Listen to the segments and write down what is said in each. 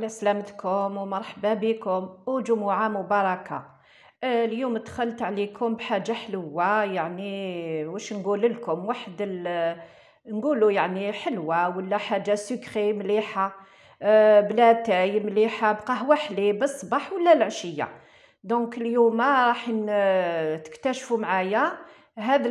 على سلامتكم ومرحبا بكم وجمعة مباركة آه، اليوم دخلت عليكم بحاجة حلوة يعني واش نقول لكم واحد نقوله يعني حلوة ولا حاجة سكري مليحة آه، بلا تاي مليحة بقهوة حليب الصباح ولا العشية دونك اليوم راح تكتشفوا معايا هذا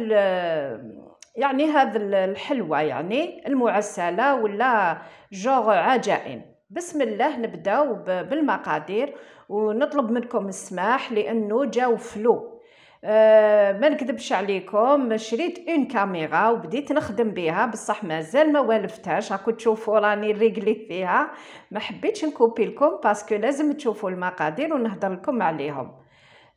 يعني هذا الحلوة يعني المعسله ولا جوغ عجائن بسم الله نبداو بالمقادير ونطلب منكم السماح لانه جاو فلو أه ما نكذبش عليكم شريت اون كاميرا وبديت نخدم بها بصح مازال ما والفتهاش راكم تشوفوا راني ريغلي فيها ما حبيتش نكوبي لكم باسكو لازم تشوفوا المقادير ونهضر لكم عليهم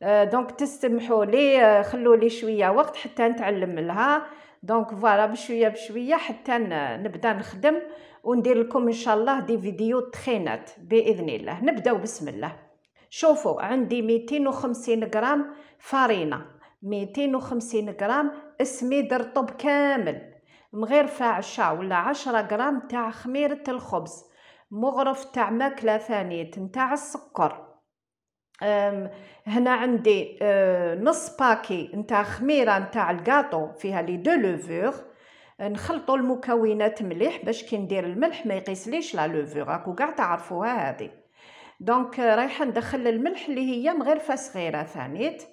أه دونك تسمحوا لي آه، خلوا لي شويه وقت حتى نتعلم لها دونك فوالا بشويه بشويه حتى نبدا نخدم وندير لكم ان شاء الله دي فيديو تخينات باذن الله نبداو بسم الله شوفوا عندي 250 غرام فرينه 250 غرام اسميد رطب كامل مغير عشا ولا 10 غرام تاع خميره الخبز مغرف تاع ماكله ثانيه تاع السكر هنا عندي أه، نص باكي نتاع خميره نتاع الكاطو فيها لي دو لوفور نخلطوا المكونات مليح باش كي ندير الملح ما يقيسليش لا لوفور راكو كاع تعرفوها هذه دونك آه، رايحه ندخل الملح اللي هي مغرفه صغيره ثانيت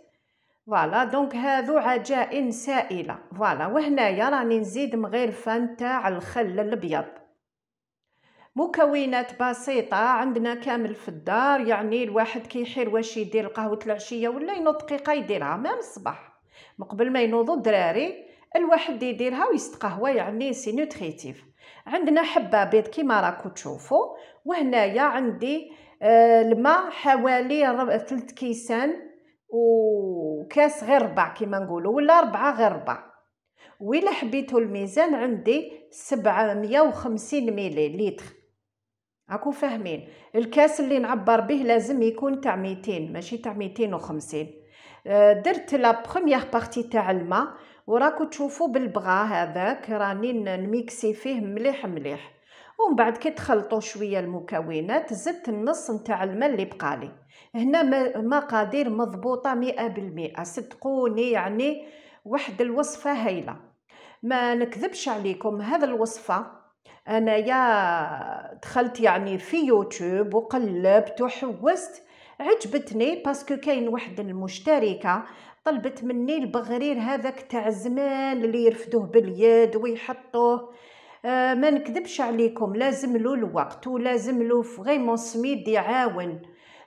فوالا دونك هذو عجائن سائله فوالا وهنايا راني نزيد مغرفه نتاع الخل الابيض مكونات بسيطه عندنا كامل في الدار يعني الواحد كيحير واش يدير قهوه العشيه ولا ينوض دقيقه يديرها مام الصباح مقبل ما ينوضو الدراري الواحد يديرها ويستقهوى يعني سي نوتريتيف عندنا حبه بيض كيما راكو تشوفو وهنايا عندي آه، الماء حوالي ثلث كيسان وكاس غير ربع كيما نقولو ولا ربعة غير ربع ويلا حبيتو الميزان عندي 750 مليلتر راكم فاهمين الكاس اللي نعبر به لازم يكون تاع 200 ماشي تاع 250 آه، درت لا بروميير بارتي تاع الماء وراكم تشوفوا بالبغا هذاك راني نميكسي فيه مليح مليح ومن بعد كي تخلطوا شويه المكونات زدت النص نتاع الماء اللي بقالي هنا مقادير مضبوطه مئة بالمئة صدقوني يعني واحد الوصفه هايله ما نكذبش عليكم هذا الوصفه انايا دخلت يعني في يوتيوب وقلبت وحوست عجبتني باسكو كاين واحد المشتركه طلبت مني البغرير هذاك تاع زمان اللي يرفدوه باليد ويحطوه آه ما نكذبش عليكم لازم له الوقت ولازم له فريمون سميد يعاون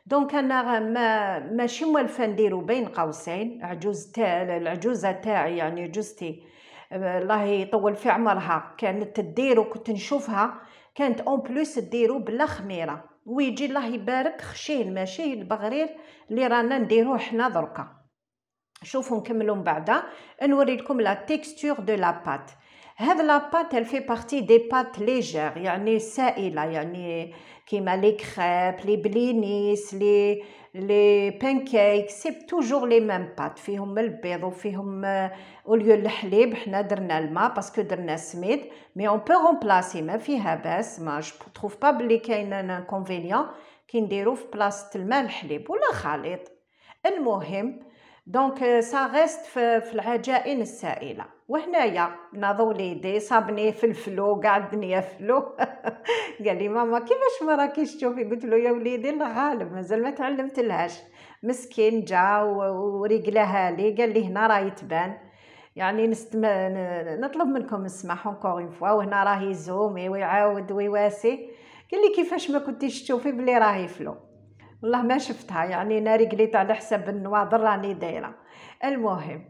دونك انا ما ماشي موالفه نديرو بين قوسين عجوز تاع العجوزه تاعي يعني جوزتي الله يطول في عمرها كانت تدير وكنت نشوفها كانت اون بلوس ديرو بلا خميره ويجي الله يبارك خشين ماشي البغرير اللي رانا نديروه حنا دركا شوفوا نكملوا من بعدا نوري لكم لا تيكستور دو لا بات Cette la pâte, elle fait partie des pâtes légères. Il y en a ça et là, il y en a qui m'a les crêpes, les blinis, les, les pancakes. C'est toujours les mêmes pâtes. a le beurre, fihom au lieu le halib, on a le ma parce que donné smid. Mais on peut remplacer. Mais a habas, mais je trouve pas qu'il y a un inconvénient qu'il ne remplace le ma le halib ou le chalet. Le mohim, دونك سا ريست في, العجائن السائله وهنايا ناض وليدي صابني فلفلو كاع الدنيا فلو قال لي ماما كيفاش ما راكيش تشوفي قلت له يا وليدي الله غالب مازال ما تعلمتلهاش مسكين جا ورجلها لي قال لي هنا راهي تبان يعني نستم... نطلب منكم السماح اونكور اون فوا وهنا راهي يزومي ويعاود ويواسي قال لي كيفاش ما كنتيش تشوفي بلي راهي فلو والله ما شفتها يعني انا قليت على حساب النواظر راني دايره المهم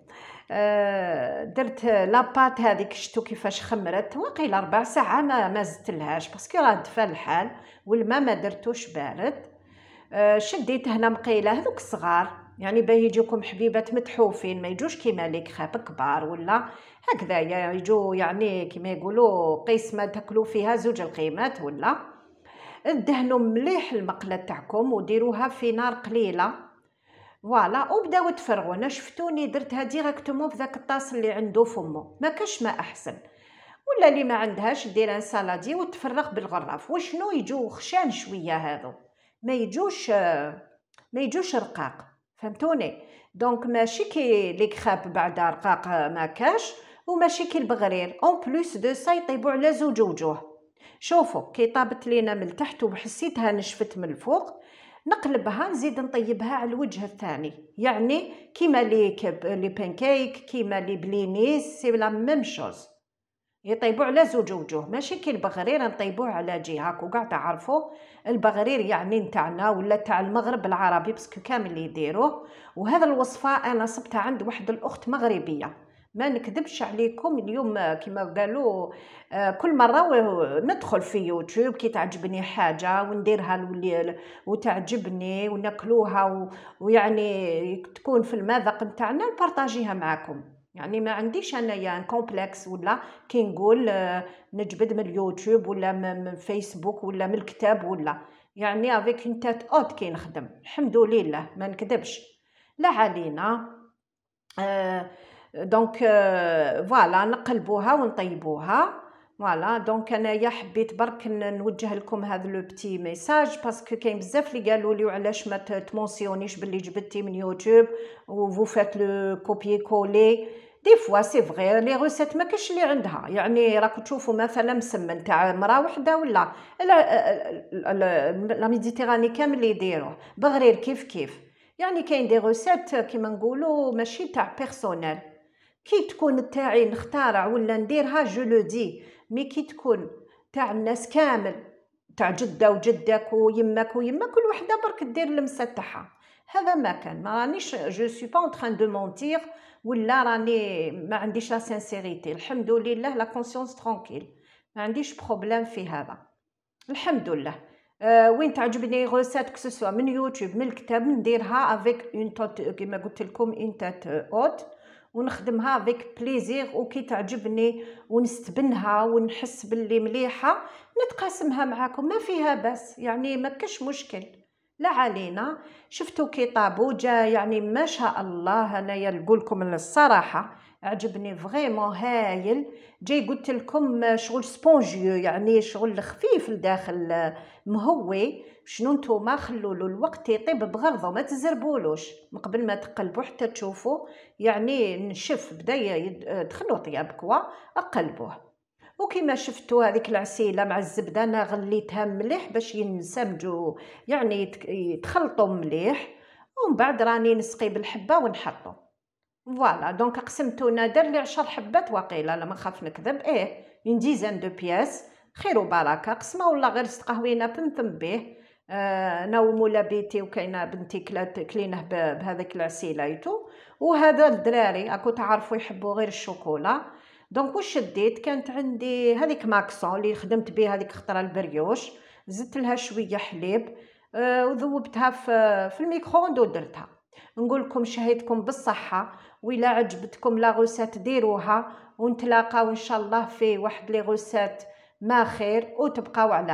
آه، درت لاباط هذيك شتو كيفاش خمرت واقيلا ربع ساعه ما ما زدتلهاش باسكو راه دفا الحال والماء ما درتوش بارد آه، شديت هنا مقيله هذوك الصغار يعني باه يجيكم حبيبات متحوفين ما يجوش كيما لي كخاب كبار ولا هكذا يجو يعني كيما يقولوا قسمه تاكلوا فيها زوج القيمات ولا دهنوا مليح المقله تاعكم وديروها في نار قليله فوالا وبداو تفرغوا انا شفتوني درتها ديريكتومون ذاك الطاس اللي عنده فمو ما كاش ما احسن ولا اللي ما عندهاش ديرها سالادي وتفرغ بالغراف وشنو يجو خشان شويه هادو ما يجوش ما يجوش رقاق فهمتوني دونك ماشي كي لي كراب بعد رقاق ما كاش وماشي كي البغرير اون بلوس دو سا يطيبوا على زوج وجوه شوفوا كي طابت لينا من التحت وحسيتها نشفت من الفوق نقلبها نزيد نطيبها على الوجه الثاني يعني كيما لي لي بانكيك كيما لي بلينيس سي لا ميم شوز يطيبوا على زوج وجوه ماشي كي البغرير نطيبوه على جهه هاكو كاع تعرفوا البغرير يعني نتاعنا ولا تاع المغرب العربي باسكو كامل يديروه وهذا الوصفه انا صبتها عند واحد الاخت مغربيه ما نكذبش عليكم اليوم آه، كما قالوا آه، كل مره ندخل في يوتيوب كي تعجبني حاجه ونديرها وتعجبني وناكلوها ويعني تكون في المذاق نتاعنا نبارطاجيها معاكم يعني ما عنديش انايا يعني كومبلكس ولا كي نقول آه، نجبد من اليوتيوب ولا من فيسبوك ولا من الكتاب ولا يعني افيك اون تات اوت كي نخدم الحمد لله ما نكذبش لا علينا آه دونك فوالا euh, نقلبوها ونطيبوها فوالا دونك انايا حبيت برك نوجه لكم هذا لو بتي ميساج باسكو كاين بزاف اللي قالوا لي وعلاش ما تمونسيونيش باللي جبتي من يوتيوب وفو فات لو كوبيي كولي دي فوا سي فغي لي روسيت ما كاش اللي عندها يعني راكم تشوفوا مثلا مسمن تاع مرا وحده ولا لا ميديتيراني كامل يديروه بغرير كيف كيف يعني كاين دي روسيت كيما نقولوا ماشي تاع بيرسونيل كي تكون تاعي نختارع ولا نديرها جو لو دي مي كي تكون تاع الناس كامل تاع جده وجدك ويمك ويمك كل وحده برك دير اللمسه تاعها هذا ما كان ما رانيش جو سو با اون دو مونتير ولا راني ما عنديش لا سينسيريتي الحمد لله لا كونسيونس ترونكيل ما عنديش بروبليم في هذا الحمد لله أه وين تعجبني غوسات كسوسوا من يوتيوب من الكتاب نديرها افيك اون توت كيما قلت لكم اون تات اوت ونخدمها فيك بليزير وكي تعجبني ونستبنها ونحس باللي مليحه نتقاسمها معاكم ما فيها بس يعني ما كش مشكل لا علينا شفتوا كي طابو جا يعني ما شاء الله انايا نقول لكم الصراحه عجبني فريمون هايل جاي قلت لكم شغل سبونجيو يعني شغل خفيف لداخل مهوي شنو نتوما خلوا له الوقت يطيب بغرضه ما تزربولوش من قبل ما تقلبوا حتى تشوفوا يعني نشف بدا يدخلوا طياب كوا اقلبوه وكما شفتوا هذيك العسيله مع الزبده انا غليتها مليح باش ينسمجوا يعني يتخلطوا مليح ومن بعد راني نسقي بالحبه ونحطو فوالا دونك قسمتو نادر لي عشر حبات واقيلا ما نخاف نكذب ايه اون ديزان دو بياس خير وبركه قسمه ولا غير استقهوينا بنتم به آه نوموا بيتي وكاينه بنتي كلات كلينه بهذاك العسيلايتو وهذا الدراري راكو تعرفوا يحبوا غير الشوكولا دونك واش شديت كانت عندي هذيك ماكسون اللي خدمت بها هذيك خطره البريوش زدت لها شويه حليب آه وذوبتها في, في الميكرووند ودرتها نقول لكم شهيتكم بالصحه وإلا عجبتكم لا غوسات ديروها ونتلاقاو ان شاء الله في واحد لي غوسات ما خير وتبقاو على